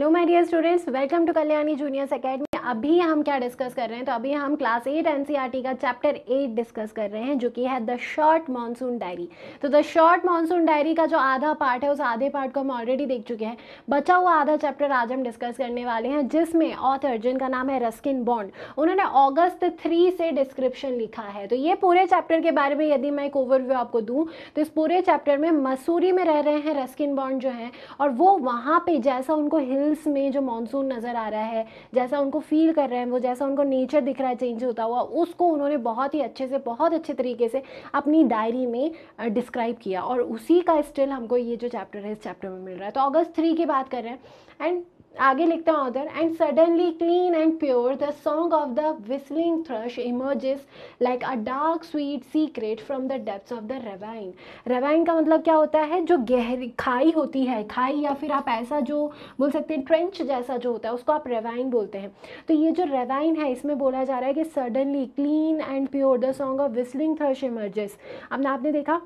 hello my dear students welcome to Kalyani juniors academy अभी हम क्या डिस्कस कर रहे हैं तो अभी हम क्लास एट एन का चैप्टर एट डिस्कस कर रहे हैं जो कि है द शॉर्ट मानसून डायरी तो द शॉर्ट मानसून डायरी का जो आधा पार्ट है उस आधे पार्ट को हम ऑलरेडी देख चुके हैं बचा हुआ आधा चैप्टर आज हम डिस्कस करने वाले हैं जिसमें ऑथर जिनका नाम है रस्किन बॉन्ड उन्होंने अगस्त थ्री से डिस्क्रिप्शन लिखा है तो ये पूरे चैप्टर के बारे में यदि मैं एक ओवरव्यू आपको दूँ तो इस पूरे चैप्टर में मसूरी में रह रहे हैं रस्किन बॉन्ड जो है और वो वहाँ पर जैसा उनको हिल्स में जो मानसून नज़र आ रहा है जैसा उनको फील फील कर रहे हैं वो जैसा उनको नेचर दिख रहा है चेंज होता हुआ उसको उन्होंने बहुत ही अच्छे से बहुत अच्छे तरीके से अपनी डायरी में डिस्क्राइब किया और उसी का स्टिल हमको ये जो चैप्टर है इस चैप्टर में मिल रहा है तो अगस्त थ्री की बात कर रहे हैं एंड आगे लिखता हूँ author and suddenly clean and pure the song of the whistling thrush emerges like a dark sweet secret from the depth of the ravine ravine का मतलब क्या होता है जो गहरी खाई होती है खाई या फिर आप ऐसा जो बोल सकते हैं ट्रेंच जैसा जो होता है उसको आप रेवाइन बोलते हैं तो ये जो रेवाइन है इसमें बोला जा रहा है कि suddenly clean and pure the song of whistling thrush emerges अब आपने देखा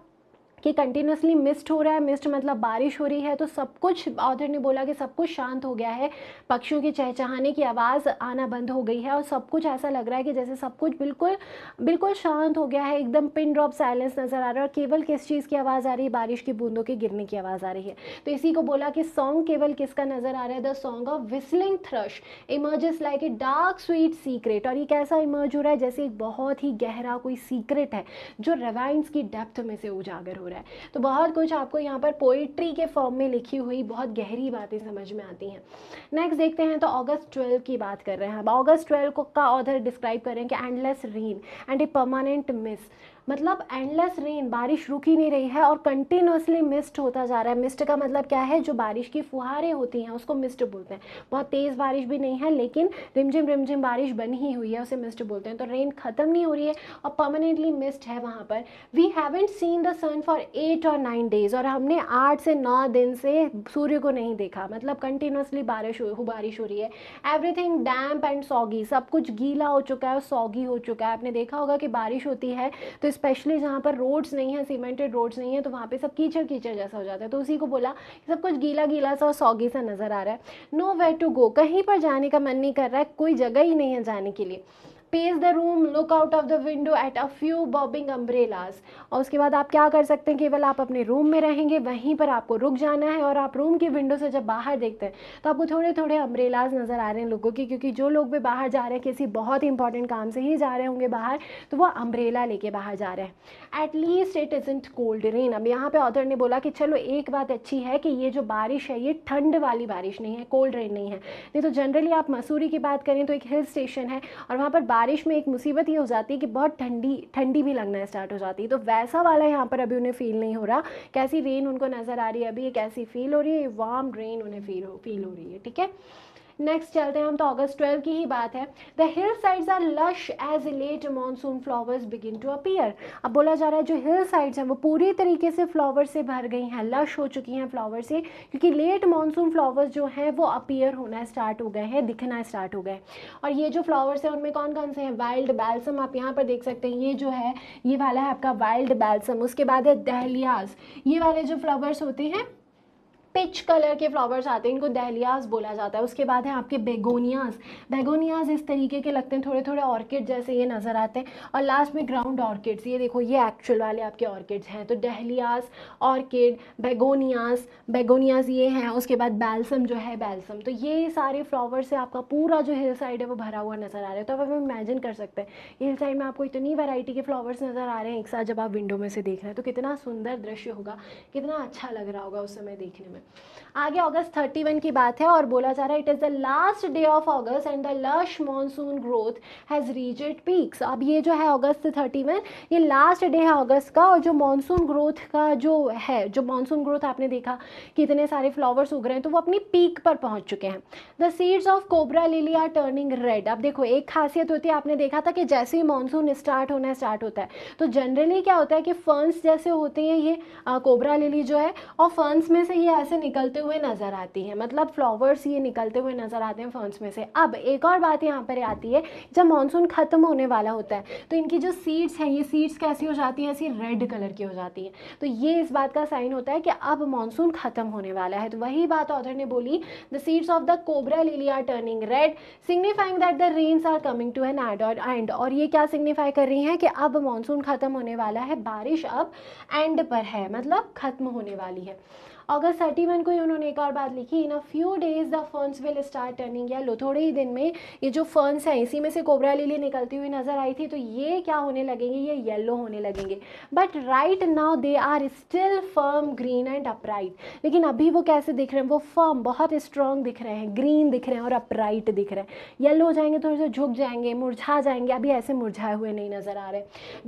कि कंटिन्यूसली मिस्ट हो रहा है मिस्ट मतलब बारिश हो रही है तो सब कुछ ऑथर ने बोला कि सब कुछ शांत हो गया है पक्षियों के चहचहाने की आवाज़ आना बंद हो गई है और सब कुछ ऐसा लग रहा है कि जैसे सब कुछ बिल्कुल बिल्कुल शांत हो गया है एकदम पिन ड्रॉप साइलेंस नज़र आ रहा है और केवल किस चीज़ की आवाज़ आ रही है बारिश की बूंदों के गिरने की आवाज़ आ रही है तो इसी को बोला कि सॉन्ग केवल किसका नज़र आ रहा है the song of whistling thrush emerges like a dark sweet secret और ये कैसा इमर्ज हो रहा है जैसे एक बहुत ही गहरा कोई सीक्रेट है जो रवाइंस की डेप्थ में से उजागर हो रहा है रहा है तो बहुत कुछ आपको यहाँ पर पोइट्री के फॉर्म में लिखी हुई बहुत गहरी बातें समझ में आती हैं नेक्स्ट देखते हैं तो अगस्त ट्वेल्व की बात कर रहे हैं अब अगस्त ट्वेल्व को का ऑथर डिस्क्राइब करें कि endless rain and a permanent mist मतलब एंडलेस रेन बारिश रुक ही नहीं रही है और कंटिन्यूसली मिस्ट होता जा रहा है मिस्ट का मतलब क्या है जो बारिश की फुहारें होती हैं उसको मिस्ट बोलते हैं बहुत तेज़ बारिश भी नहीं है लेकिन रिमझिम रिमझिम बारिश बनी ही हुई है उसे मिस्ट बोलते हैं तो रेन ख़त्म नहीं हो रही है और परमानेंटली मिस्ट है वहाँ पर we haven't seen the sun for eight और नाइन डेज़ और हमने आठ से नौ दिन से सूर्य को नहीं देखा मतलब कंटिन्यूसली बारिश हो बारिश हो रही है एवरीथिंग डैम्प एंड सॉगी सब कुछ गीला हो चुका है और सॉगी हो चुका है आपने देखा होगा कि बारिश होती है तो स्पेशली जहाँ पर रोड्स नहीं है सीमेंटेड रोड्स नहीं है तो वहाँ पे सब कीचड़ कीचड़ जैसा हो जाता है तो उसी को बोला सब कुछ गीला गीला सा और सौगी सा नज़र आ रहा है नो वेयर टू गो कहीं पर जाने का मन नहीं कर रहा है कोई जगह ही नहीं है जाने के लिए pace the room look out of the window at a few bobbing umbrellas और उसके बाद आप क्या कर सकते हैं केवल आप अपने रूम में रहेंगे वहीं पर आपको रुक जाना है और आप रूम की विंडो से जब बाहर देखते हैं तो आपको थोड़े थोड़े अम्ब्रेलाज नज़र आ रहे हैं लोगों के क्योंकि जो लोग भी बाहर जा रहे हैं किसी बहुत इंपॉर्टेंट काम से ही जा रहे होंगे बाहर तो वो अम्ब्रेला लेके बाहर जा रहे हैं at least it isn't cold rain अब यहाँ पे ऑथर ने बोला कि चलो एक बात अच्छी है कि ये जो बारिश है ये ठंड वाली बारिश नहीं है कोल्ड रेन नहीं है नहीं तो जनरली आप मसूरी की बात करें तो एक हिल स्टेशन है और वहाँ पर बारिश बारिश में एक मुसीबत ये हो जाती है कि बहुत ठंडी ठंडी भी लगना स्टार्ट हो जाती है तो वैसा वाला यहाँ पर अभी उन्हें फील नहीं हो रहा कैसी रेन उनको नज़र आ रही है अभी एक ऐसी फील हो रही है वार्म रेन उन्हें फील हो फील हो रही है ठीक है नेक्स्ट चलते हैं हम तो अगस्त ट्वेल्व की ही बात है the hillsides are lush as late monsoon flowers begin to appear अब बोला जा रहा है जो हिल साइड्स हैं वो पूरी तरीके से फ्लावर्स से भर गई हैं लश हो चुकी हैं फ्लावर्स से क्योंकि लेट मानसून फ्लावर्स जो हैं वो अपीयर होना स्टार्ट हो गए हैं दिखना स्टार्ट हो गए और ये जो फ्लावर्स हैं उनमें कौन कौन से हैं वाइल्ड बैल्सम आप यहाँ पर देख सकते हैं ये जो है ये वाला है आपका वाइल्ड बैल्सम उसके बाद है दहलियाज ये वाले जो फ्लावर्स होते हैं पिच कलर के फ्लावर्स आते हैं इनको डहलियाज बोला जाता है उसके बाद है आपके बेगोनियाज बेगोनियाज इस तरीके के लगते हैं थोड़े थोड़े ऑर्किड जैसे ये नज़र आते हैं और लास्ट में ग्राउंड ऑर्किड्स ये देखो ये एक्चुअल वाले आपके ऑर्किड्स हैं तो डहलियाज ऑर्किड बेगोनियाज बेगोनियाज ये हैं उसके बाद बैल्सम जो है बैल्सम तो ये सारे फ्लावर्स से आपका पूरा जो हिल साइड है वो भरा हुआ नज़र आ रहा है तो आप हम इमेजिन कर सकते हैं हिल साइड में आपको इतनी वैरायटी के फ्लावर्स नज़र आ रहे हैं एक साथ जब आप विंडो में से देख रहे हैं तो कितना सुंदर दृश्य होगा कितना अच्छा लग रहा होगा उस समय देखने में आगे अगस्त 31 की बात है और बोला जा रहा है it is the last day of August and the lush monsoon growth has reach it peaks अब ये जो है अगस्त 31 ये लास्ट डे है अगस्त का और जो मॉनसून ग्रोथ का जो है जो मॉनसून ग्रोथ आपने देखा कि इतने सारे फ्लावर्स उग रहे हैं तो वो अपनी पीक पर पहुंच चुके हैं the seeds of cobra lily are turning red अब देखो एक खासियत होती है आपने देखा था कि जैसे ही मानसून स्टार्ट होना स्टार्ट होता है तो जनरली क्या होता है कि फर्न्स जैसे होते हैं ये कोबरा लिली जो है और फर्न्स में से ये ऐसे से निकलते हुए नज़र आती है मतलब फ्लावर्स ये निकलते हुए नज़र आते हैं फर्न्स में से अब एक और बात यहाँ पर आती है जब मानसून ख़त्म होने वाला होता है तो इनकी जो सीड्स हैं ये सीड्स कैसी हो जाती हैं ऐसी रेड कलर की हो जाती हैं तो ये इस बात का साइन होता है कि अब मानसून ख़त्म होने वाला है तो वही बात ऑथर ने बोली the seeds of the cobra lily are turning red signifying that the rains are coming to an end और एंड और ये क्या सिग्निफाई कर रही हैं कि अब मानसून ख़त्म होने वाला है बारिश अब एंड पर है मतलब ख़त्म होने वाली है अगस्त थर्टी वन को ही उन्होंने एक और बात लिखी in a few days the ferns will start turning yellow थोड़े ही दिन में ये जो फर्न्स हैं इसी में से कोबरा लीली निकलती हुई नजर आई थी तो ये क्या होने लगेंगे ये येलो होने लगेंगे but right now they are still firm green and upright लेकिन अभी वो कैसे दिख रहे हैं वो फर्म बहुत स्ट्रॉन्ग दिख रहे हैं ग्रीन दिख रहे हैं और अपराइट दिख रहे हैं येल्लो हो जाएंगे थोड़े से झुक जाएंगे मुरझा जाएंगे अभी ऐसे मुरझाए हुए नहीं नजर आ रहे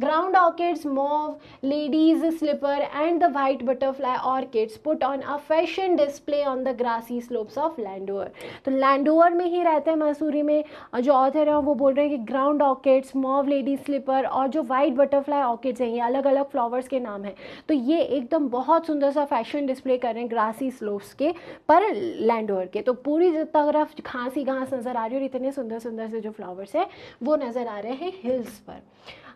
ground orchids mauve lady's slipper and the white butterfly orchids put on a fashion display on the grassy slopes of Landour तो लैंडोअर में ही रहते हैं मसूरी में और जो ऑथर हैं वो बोल रहे हैं कि ground orchids mauve lady slipper और जो वाइट बटरफ्लाई ऑर्किड्स हैं ये अलग अलग फ्लावर्स के नाम हैं तो ये एकदम बहुत सुंदर सा फैशन डिस्प्ले कर रहे हैं ग्रासी स्लोप्स के पर लैंडोअर के तो पूरी तरफ घास ही घास नज़र आ रही है और इतने सुंदर सुंदर से जो फ्लावर्स हैं वो नज़र आ रहे हैं हिल्स पर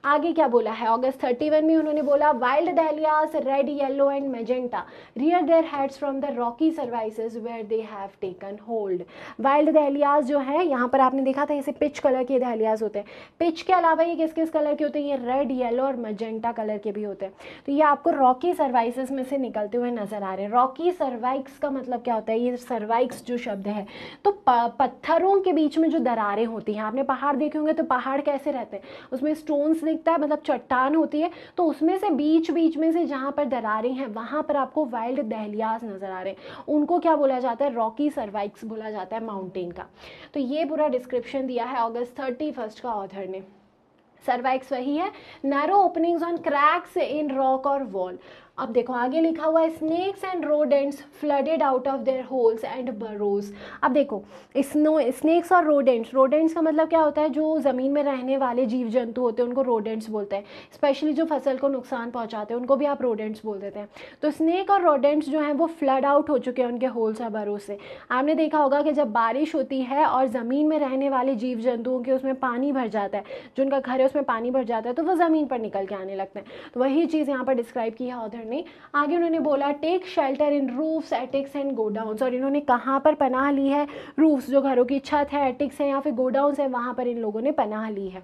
आगे क्या बोला है अगस्त 31 में उन्होंने बोला wild dahlias red yellow and magenta rear their heads from the rocky crevices where they have taken hold wild dahlias जो है यहाँ पर आपने देखा था इसे पिच कलर के दहलियाज होते हैं पिच के अलावा ये किस किस कलर के होते हैं ये रेड येलो और मजेंटा कलर के भी होते हैं तो ये आपको रॉकी सर्वाइसेस में से निकलते हुए नजर आ रहे हैं रॉकी सर्वाइक्स का मतलब क्या होता है ये सर्वाइक्स जो शब्द है तो पत्थरों के बीच में जो दरारें होती हैं आपने पहाड़ देखे होंगे तो पहाड़ कैसे रहते हैं उसमें स्टोन्स दिखता है मतलब चट्टान होती है तो उसमें से बीच बीच में से जहाँ पर दरारें हैं वहाँ पर आपको वाइल्ड दहलियाज नज़र आ रहे हैं उनको क्या बोला जाता है रॉकी सर्वाइक्स बोला जाता है माउंटेन का तो ये पूरा डिस्क्रिप्शन दिया है अगस्त थर्टी का ऑथर ने सर्वाइक्स वही है narrow openings on cracks in rock और वॉल अब देखो आगे लिखा हुआ है snakes and rodents flooded out of their holes and burrows अब देखो स्नो स्नेक्स और रोडेंट्स रोडेंट्स का मतलब क्या होता है जो ज़मीन में रहने वाले जीव जंतु होते हैं उनको रोडेंट्स बोलते हैं स्पेशली जो फसल को नुकसान पहुँचाते हैं उनको भी आप रोडेंट्स बोल देते हैं तो स्नेक और रोडेंट्स जो हैं वो फ्लड आउट हो चुके हैं उनके होल्स और बरोज से आपने देखा होगा कि जब बारिश होती है और ज़मीन में रहने वाले जीव जंतुओं के उसमें पानी भर जाता है जिनका घर है उसमें पानी भर जाता है तो वो ज़मीन पर निकल के आने लगते हैं तो वही चीज़ यहाँ पर डिस्क्राइब की है ऑथर में आगे उन्होंने बोला take shelter in roofs attics and godowns और इन्होंने कहाँ पर पनाह ली है रूफ्स जो घरों की छत है एटिक्स है या फिर गोडाउंस है वहाँ पर इन लोगों ने पनाह ली है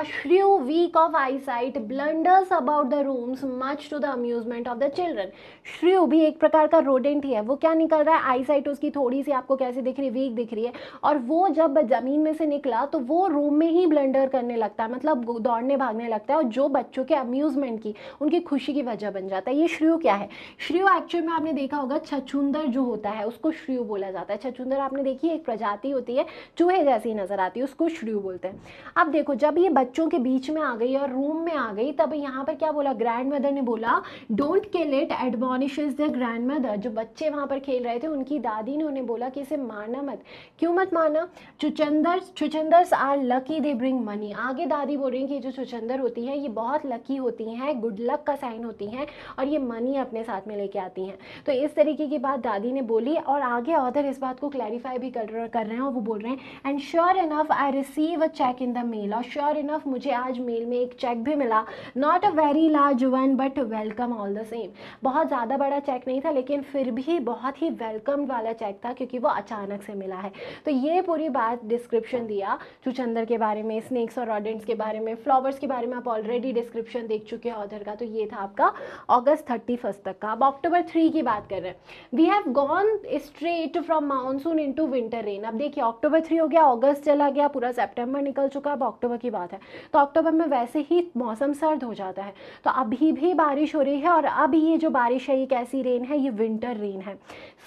a shrew weak of eyesight blunders about the rooms much to the amusement of the children shrew भी एक प्रकार का रोडेंट ही है वो क्या निकल रहा है आईसाइट उसकी थोड़ी सी आपको कैसे दिख रही है वीक दिख रही है और वो जब ज़मीन में से निकला तो वो रूम में ही ब्लंडर करने लगता है मतलब दौड़ने भागने लगता है और जो बच्चों के अम्यूज़मेंट की उनकी खुशी की वजह बन जाता है ये श्रेय क्या है श्रेय एक्चुअल में आपने देखा होगा छछुंदर जो होता है उसको श्रेय बोला जाता है छछुंदर आपने देखी एक प्रजाति होती है चूहे जैसी नज़र आती है उसको श्रेय बोलते हैं अब देखो जब ये बच्चों के बीच में आ गई और रूम में आ गई तब यहाँ पर क्या बोला ग्रैंड मदर ने बोला don't kill it admonish the grandmother जो बच्चे वहाँ पर खेल रहे थे उनकी दादी ने उन्हें बोला कि इसे मारना मत क्यों मत मारना chuchundars chuchundars are lucky they bring money आगे दादी बोल रही हैं कि जो चुचंदर होती है ये बहुत लकी होती हैं गुड लक का साइन होती हैं और ये मनी अपने साथ में लेके आती हैं तो इस तरीके की बात दादी ने बोली और आगे ऑथर इस बात को क्लैरिफाई भी कर कर रहे हैं और वो बोल रहे हैं and sure enough I receive a cheque in the mail और श्योर इनफ मुझे आज मेल में एक चेक भी मिला not a very large one but welcome all the same बहुत ज़्यादा बड़ा चेक नहीं था लेकिन फिर भी बहुत ही वेलकम वाला चेक था क्योंकि वो अचानक से मिला है तो ये पूरी बात डिस्क्रिप्शन दिया चुचंदर के बारे में स्नेक्स और ऑडेंट्स के बारे में फ्लावर्स के बारे में आप ऑलरेडी डिस्क्रिप्शन देख चुके हैं ऑर्डर का तो ये था आपका अगस्त अगस्त थर्टी फर्स्ट तक का अब अक्टूबर थ्री की बात कर रहे हैं we have gone straight from monsoon to winter rain अब देखिए अक्टूबर थ्री हो गया अगस्त चला गया पूरा सेप्टेम्बर निकल चुका अब अक्टूबर की बात है तो अक्टूबर में वैसे ही मौसम सर्द हो जाता है तो अभी भी बारिश हो रही है और अब ये जो बारिश है ये कैसी रेन है ये विंटर रेन है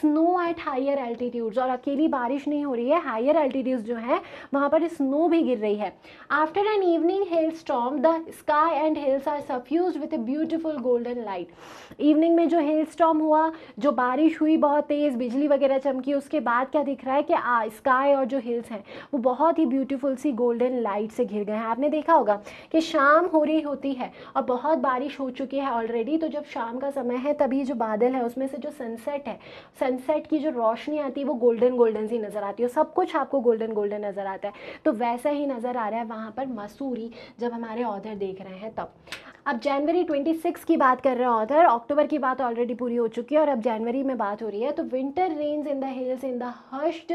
स्नो एट हायर एल्टीट्यूड्स और अकेली बारिश नहीं हो रही है हायर एल्टीट्यूड्स जो है वहाँ पर स्नो भी गिर रही है after an evening hail storm the sky and hills are suffused with a beautiful golden light evening में जो हेल स्टॉम हुआ जो बारिश हुई बहुत तेज़ बिजली वगैरह चमकी उसके बाद क्या दिख रहा है कि स्काई और जो हिल्स हैं वो बहुत ही ब्यूटीफुल सी गोल्डन लाइट से घिर गए हैं आपने देखा होगा कि शाम हो रही होती है और बहुत बारिश हो चुकी है ऑलरेडी तो जब शाम का समय है तभी जो बादल है उसमें से जो सनसेट है सनसेट की जो रोशनी आती है वो गोल्डन गोल्डन सी नज़र आती है सब कुछ आपको गोल्डन गोल्डन नज़र आता है तो वैसा ही नज़र आ रहा है वहाँ पर मसूरी जब हमारे ऑर्डर देख रहे हैं तब अब जनवरी ट्वेंटी की बात कर रहे हैं अगर अक्टूबर की बात ऑलरेडी पूरी हो चुकी है और अब जनवरी में बात हो रही है तो winter rains in the hills in the hushed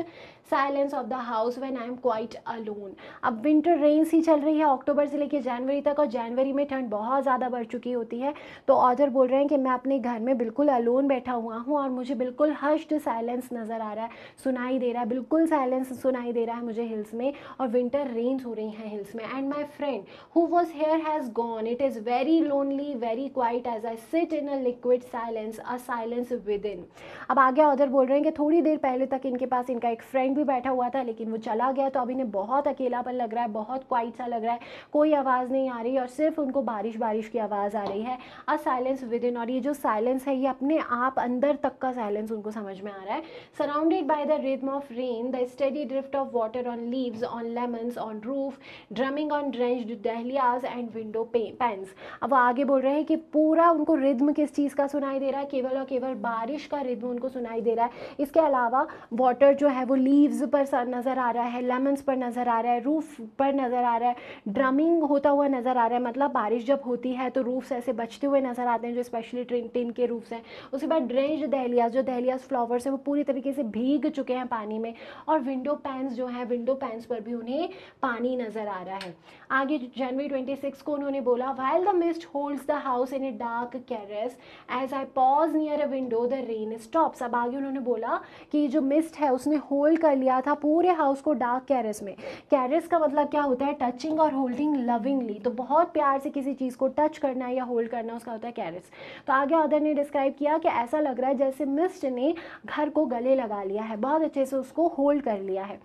silence of the house when I am quite alone अब विंटर रेंस ही चल रही है अक्टूबर से लेकर जनवरी तक और जनवरी में ठंड बहुत ज़्यादा बढ़ चुकी होती है तो ऑथर बोल रहे हैं कि मैं अपने घर में बिल्कुल अलोन बैठा हुआ हूँ और मुझे बिल्कुल हर्ष्ड साइलेंस नज़र आ रहा है सुनाई दे रहा है बिल्कुल साइलेंस सुनाई दे रहा है मुझे हिल्स में और विंटर रेंस हो रही हैं हिल्स में and my friend who was here has gone it is very lonely very quiet as I sit in a liquid silence a silence within अब आगे ऑथर बोल रहे हैं कि थोड़ी देर पहले तक इनके पास इनका एक फ्रेंड भी बैठा हुआ था लेकिन वो चला गया तो अब इन्हें बहुत अकेलापन लग रहा है बहुत क्वाइट सा लग रहा है कोई आवाज़ नहीं आ रही और सिर्फ उनको बारिश बारिश की आवाज़ आ रही है अ साइलेंस विद इन और ये जो साइलेंस है ये अपने आप अंदर तक का साइलेंस उनको समझ में आ रहा है surrounded by the rhythm of rain the steady drift of water on leaves on lemons on roof drumming on drench dahlias and window panes अब वो आगे बोल रहे हैं कि पूरा उनको रिद्म किस चीज़ का सुनाई दे रहा है केवल और केवल बारिश का रिद्म उनको सुनाई दे रहा है इसके अलावा वाटर जो है वो लीव लीव्स पर नज़र आ रहा है लेमन्स पर नज़र आ रहा है रूफ़ पर नज़र आ रहा है ड्रमिंग होता हुआ नज़र आ रहा है मतलब बारिश जब होती है तो रूफ्स ऐसे बचते हुए नज़र आते हैं जो स्पेशली ट्रिन टिन के रूफ्स हैं उसके बाद ड्रेंज दहलियाज जो दहलियाज फ्लावर्स हैं वो पूरी तरीके से भीग चुके हैं पानी में और विंडो पैंस जो हैं विंडो पैंस पर भी उन्हें पानी नज़र आ रहा है आगे जनवरी ट्वेंटी सिक्स को उन्होंने बोला while the mist holds the house in a dark caress as I pause near a window the rain stops अब आगे उन्होंने बोला कि जो मिस्ट है उसने होल्ड कर लिया था पूरे हाउस को डार्क कैरेस में कैरेस का मतलब क्या होता है टचिंग और होल्डिंग लविंगली तो बहुत प्यार से किसी चीज़ को टच करना या होल्ड करना उसका होता है कैरेस तो आगे अदर ने डिस्क्राइब किया कि ऐसा लग रहा है जैसे मिस्ट ने घर को गले लगा लिया है बहुत अच्छे से उसको होल्ड कर लिया है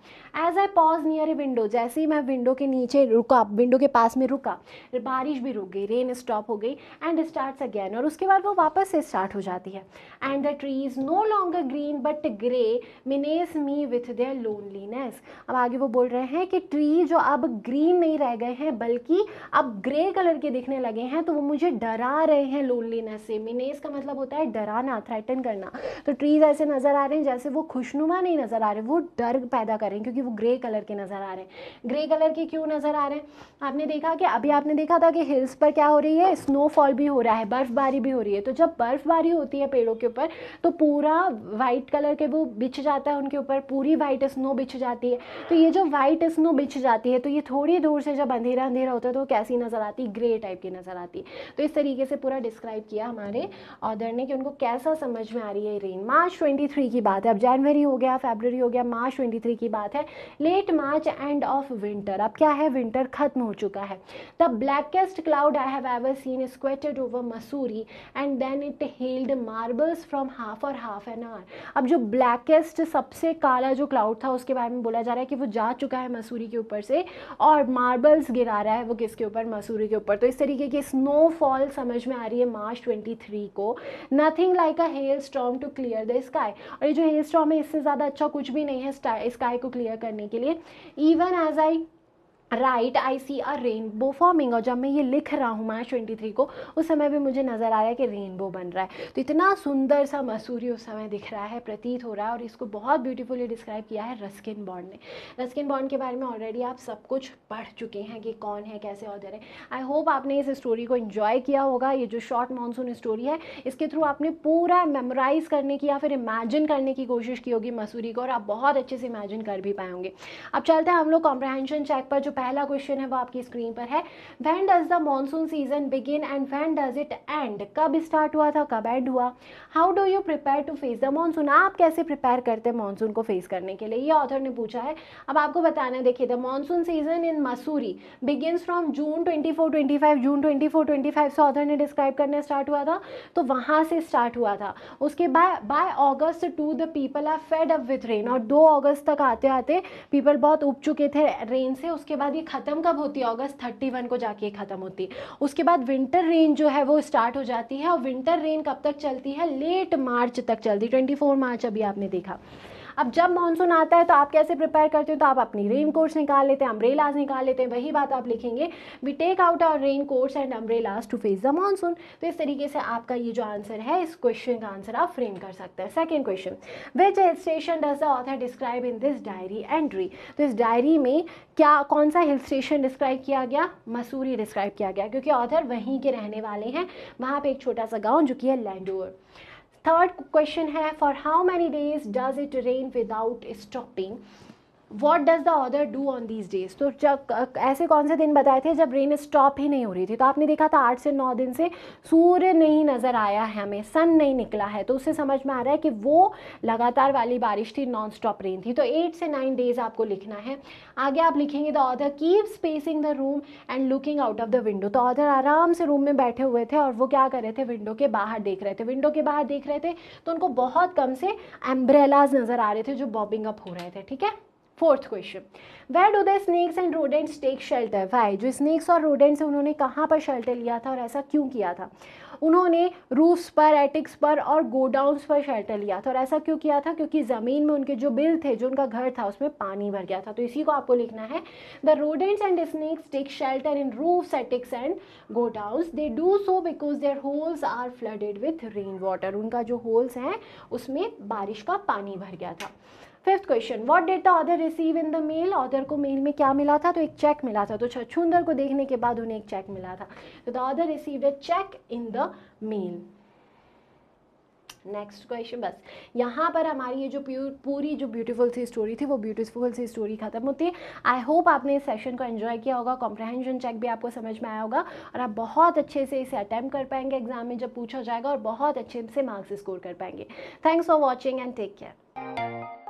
as I pause near a window जैसे ही मैं विंडो के नीचे रुका विंडो के पास में रुका बारिश भी रुक गई रेन स्टॉप हो गई एंड स्टार्ट अगेन और उसके बाद वो वापस से स्टार्ट हो जाती है and the trees no longer green but grey menace me with the their loneliness अब आगे वो बोल रहे हैं कि ट्री जो अब ग्रीन नहीं रह गए हैं बल्कि अब ग्रे कलर के दिखने लगे हैं तो वो मुझे डरा रहे हैं लोनलीनेस से मिनेस का मतलब होता है डराना थ्रेटन करना तो ट्रीज ऐसे नज़र आ रहे हैं जैसे वो खुशनुमा नहीं नज़र आ रहे वो डर पैदा कर रहे हैं क्योंकि वो ग्रे कलर के नज़र आ रहे हैं ग्रे कलर के क्यों नज़र आ रहे हैं आपने देखा कि अभी आपने देखा था कि हिल्स पर क्या हो रही है स्नोफॉल भी हो रहा है बर्फ़बारी भी हो रही है तो जब बर्फ़बारी होती है पेड़ों के ऊपर तो पूरा वाइट कलर के वो बिछ जाता है उनके ऊपर पूरी वाइट वाइट स्नो बिछ जाती है तो ये जो वाइट स्नो बिछ जाती है तो ये थोड़ी दूर से जब अंधेरा अंधेरा होता है तो कैसी नज़र आती ग्रे टाइप की नज़र आती है तो इस तरीके से पूरा डिस्क्राइब किया हमारे ऑदर ने कि उनको कैसा समझ में आ रही है रेन मार्च ट्वेंटी की बात है अब जनवरी हो गया फेबररी हो गया मार्च ट्वेंटी की बात है late March end of winter अब क्या है विंटर खत्म हो चुका है the blackest cloud I have ever seen squatted over Mussoorie and then it held marbles from half और हाफ एन आवर अब जो ब्लैकेस्ट सबसे काला जो क्लाउड डाउट था उसके बारे में बोला जा रहा है कि वो जा चुका है मसूरी के ऊपर से और मार्बल्स गिरा रहा है वो किसके ऊपर मसूरी के ऊपर तो इस तरीके की स्नोफॉल समझ में आ रही है मार्च 23 को nothing like a hail storm to clear the sky और ये जो हेल स्टॉम है इससे ज़्यादा अच्छा कुछ भी नहीं है स्काई को क्लियर करने के लिए even as I write I see a rainbow forming और जब मैं ये लिख रहा हूँ मार्च ट्वेंटी थ्री को उस समय भी मुझे नज़र आ रहा है कि रेनबो बन रहा है तो इतना सुंदर सा मसूरी उस समय दिख रहा है प्रतीत हो रहा है और इसको बहुत ब्यूटीफुली डिस्क्राइब किया है रस्किन बॉन्ड ने रस्किन बॉन्ड के बारे में ऑलरेडी आप सब कुछ पढ़ चुके हैं कि कौन है कैसे ऑर्डर है आई होप आपने इस स्टोरी को इन्जॉय किया होगा ये जो शॉर्ट मानसून स्टोरी है इसके थ्रू आपने पूरा मेमोराइज करने की या फिर इमेजिन करने की कोशिश की होगी मसूरी को और आप बहुत अच्छे से इमेजिन कर भी पाएंगे अब चलते हैं हम लोग कॉम्प्रहेंशन चेक पर जो पहला क्वेश्चन है वो आपकी स्क्रीन पर है when does the monsoon season begin and when does it end कब स्टार्ट हुआ था कब एंड हुआ how do you prepare to face the monsoon आप कैसे प्रिपेयर करते हैं मानसून को फेस करने के लिए ये ऑथर ने पूछा है अब आपको बताना है देखिए the monsoon season in Mussoorie begins from June twenty four twenty five June twenty four twenty five से ऑथर ने डिस्क्राइब करना स्टार्ट हुआ था तो वहाँ से स्टार्ट हुआ था उसके बाद by August two the people are fed up with rain और दो अगस्त तक आते आते पीपल बहुत उप चुके थे रेन से उसके बाद बाद ये ख़त्म कब होती है अगस्त थर्टी वन को जाके ख़त्म होती है उसके बाद विंटर रेन जो है वो स्टार्ट हो जाती है और विंटर रेन कब तक चलती है लेट मार्च तक चलती है ट्वेंटी मार्च अभी आपने देखा अब जब मानसून आता है तो आप कैसे प्रिपेयर करते हो तो आप अपनी रेन कोट्स निकाल लेते हैं अम्ब्रेलाज निकाल लेते हैं वही बात आप लिखेंगे we take out our raincoats and umbrellas to face the monsoon तो इस तरीके से आपका ये जो आंसर है इस क्वेश्चन का आंसर आप फ्रेम कर सकते हैं second question which hill station does the author describe in this diary entry तो इस डायरी में क्या कौन सा हिल स्टेशन डिस्क्राइब किया गया मसूरी डिस्क्राइब किया गया क्योंकि ऑथर वहीं के रहने वाले हैं वहाँ पे एक छोटा सा गाँव जो कि है लैंडोर third question है for how many days does it rain without stopping what does the author do on these days तो जब ऐसे कौन से दिन बताए थे जब रेन स्टॉप ही नहीं हो रही थी तो आपने देखा था आठ से नौ दिन से सूर्य नहीं नज़र आया है हमें सन नहीं निकला है तो उससे समझ में आ रहा है कि वो लगातार वाली बारिश थी नॉन स्टॉप रेन थी तो एट से नाइन डेज आपको लिखना है आगे आप लिखेंगे the author keep spacing the room and looking out of the window तो ऑदर आराम से रूम में बैठे हुए थे और वो क्या कर रहे थे विंडो के बाहर देख रहे थे विंडो के बाहर देख रहे थे तो उनको बहुत कम से एम्ब्रेलाज नज़र आ रहे थे जो बॉबिंग अप हो रहे थे ठीक है fourth question where do the snakes and rodents take shelter why जो स्नेक्स और रोडेंट्स हैं उन्होंने कहाँ पर शेल्टर लिया था और ऐसा क्यों किया था उन्होंने रूफ्स पर एटिक्स पर और गोडाउंस पर शेल्टर लिया था और ऐसा क्यों किया था क्योंकि ज़मीन में उनके जो बिल थे जो उनका घर था उसमें पानी भर गया था तो इसी को आपको लिखना है the rodents and snakes take shelter in roofs attics and godowns they do so because their holes are flooded with rain water उनका जो होल्स हैं उसमें बारिश का पानी भर गया था fifth question what did the receive in the mail author को मेल में क्या मिला था तो एक चेक मिला था तो छछुंदर को देखने के बाद उन्हें एक चेक मिला था तो the author receive a cheque in the mail next question बस यहाँ पर हमारी ये जो पूरी जो ब्यूटीफुल सी स्टोरी थी वो ब्यूटीफुल सी स्टोरी खत्म होती है आई होप आपने इस सेशन को एंजॉय किया होगा कॉम्प्रहेंशन चेक भी आपको समझ में आया होगा और आप बहुत अच्छे से इसे अटैम्प्ट कर पाएंगे एग्जाम में जब पूछा जाएगा और बहुत अच्छे से मार्क्स स्कोर कर पाएंगे thanks for watching and take care